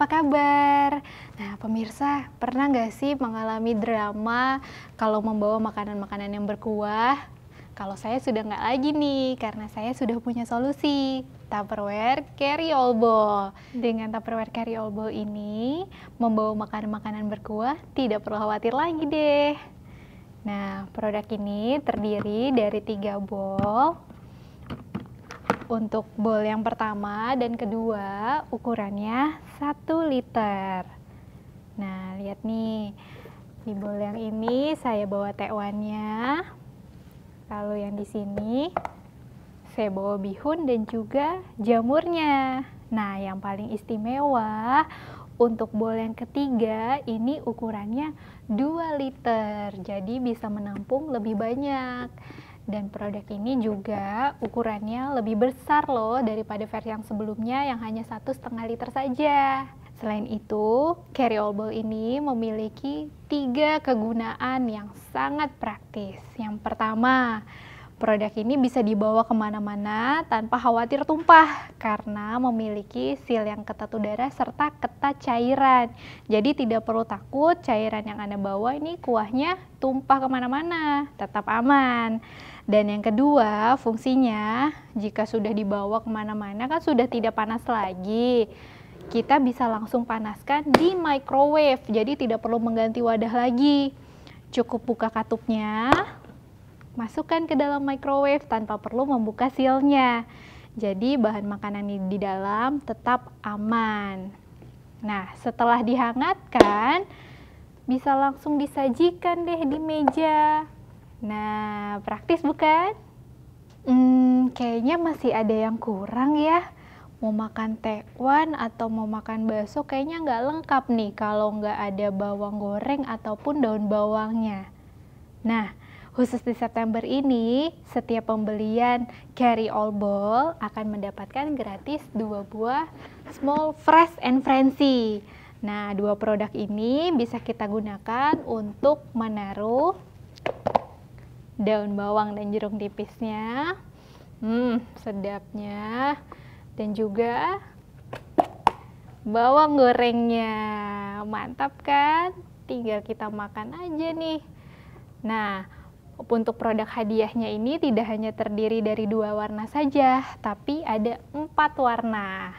apa kabar? Nah, pemirsa, pernah nggak sih mengalami drama kalau membawa makanan-makanan yang berkuah? Kalau saya sudah nggak lagi nih, karena saya sudah punya solusi. Tupperware Carry All Bowl. Dengan Tupperware Carry All Bowl ini, membawa makanan-makanan berkuah tidak perlu khawatir lagi deh. Nah, produk ini terdiri dari tiga bowl untuk bowl yang pertama dan kedua ukurannya 1 liter. Nah, lihat nih. Di bowl yang ini saya bawa tekwannya. Lalu yang di sini saya bawa bihun dan juga jamurnya. Nah, yang paling istimewa untuk bowl yang ketiga ini ukurannya 2 liter. Jadi bisa menampung lebih banyak. Dan produk ini juga ukurannya lebih besar loh daripada versi yang sebelumnya yang hanya satu setengah liter saja. Selain itu, carry all ball ini memiliki tiga kegunaan yang sangat praktis. Yang pertama, Produk ini bisa dibawa kemana-mana tanpa khawatir tumpah karena memiliki seal yang ketat udara serta ketat cairan. Jadi tidak perlu takut cairan yang Anda bawa ini kuahnya tumpah kemana-mana, tetap aman. Dan yang kedua fungsinya jika sudah dibawa kemana-mana kan sudah tidak panas lagi kita bisa langsung panaskan di microwave. Jadi tidak perlu mengganti wadah lagi. Cukup buka katupnya, masukkan ke dalam microwave tanpa perlu membuka sealnya. Jadi bahan makanan di dalam tetap aman. Nah, setelah dihangatkan, bisa langsung disajikan deh di meja. Nah, praktis bukan? Hmm, kayaknya masih ada yang kurang ya. Mau makan tekwan atau mau makan bakso kayaknya nggak lengkap nih kalau nggak ada bawang goreng ataupun daun bawangnya. Nah, Khusus di September ini, setiap pembelian carry all ball akan mendapatkan gratis dua buah small fresh and fancy. Nah, dua produk ini bisa kita gunakan untuk menaruh daun bawang dan jeruk tipisnya. Hmm, sedapnya. Dan juga bawang gorengnya. Mantap kan? Tinggal kita makan aja nih. Nah, untuk produk hadiahnya ini tidak hanya terdiri dari dua warna saja, tapi ada empat warna.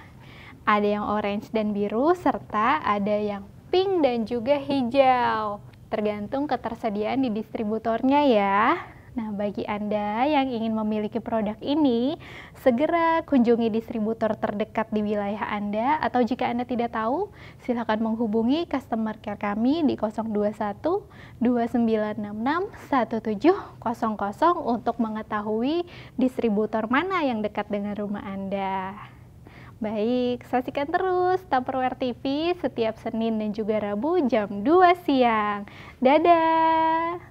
Ada yang orange dan biru, serta ada yang pink dan juga hijau. Tergantung ketersediaan di distributornya ya. Nah, bagi Anda yang ingin memiliki produk ini, segera kunjungi distributor terdekat di wilayah Anda atau jika Anda tidak tahu, silakan menghubungi customer care kami di 021 2966 1700 untuk mengetahui distributor mana yang dekat dengan rumah Anda. Baik, saksikan terus Tupperware TV setiap Senin dan juga Rabu jam 2 siang. Dadah!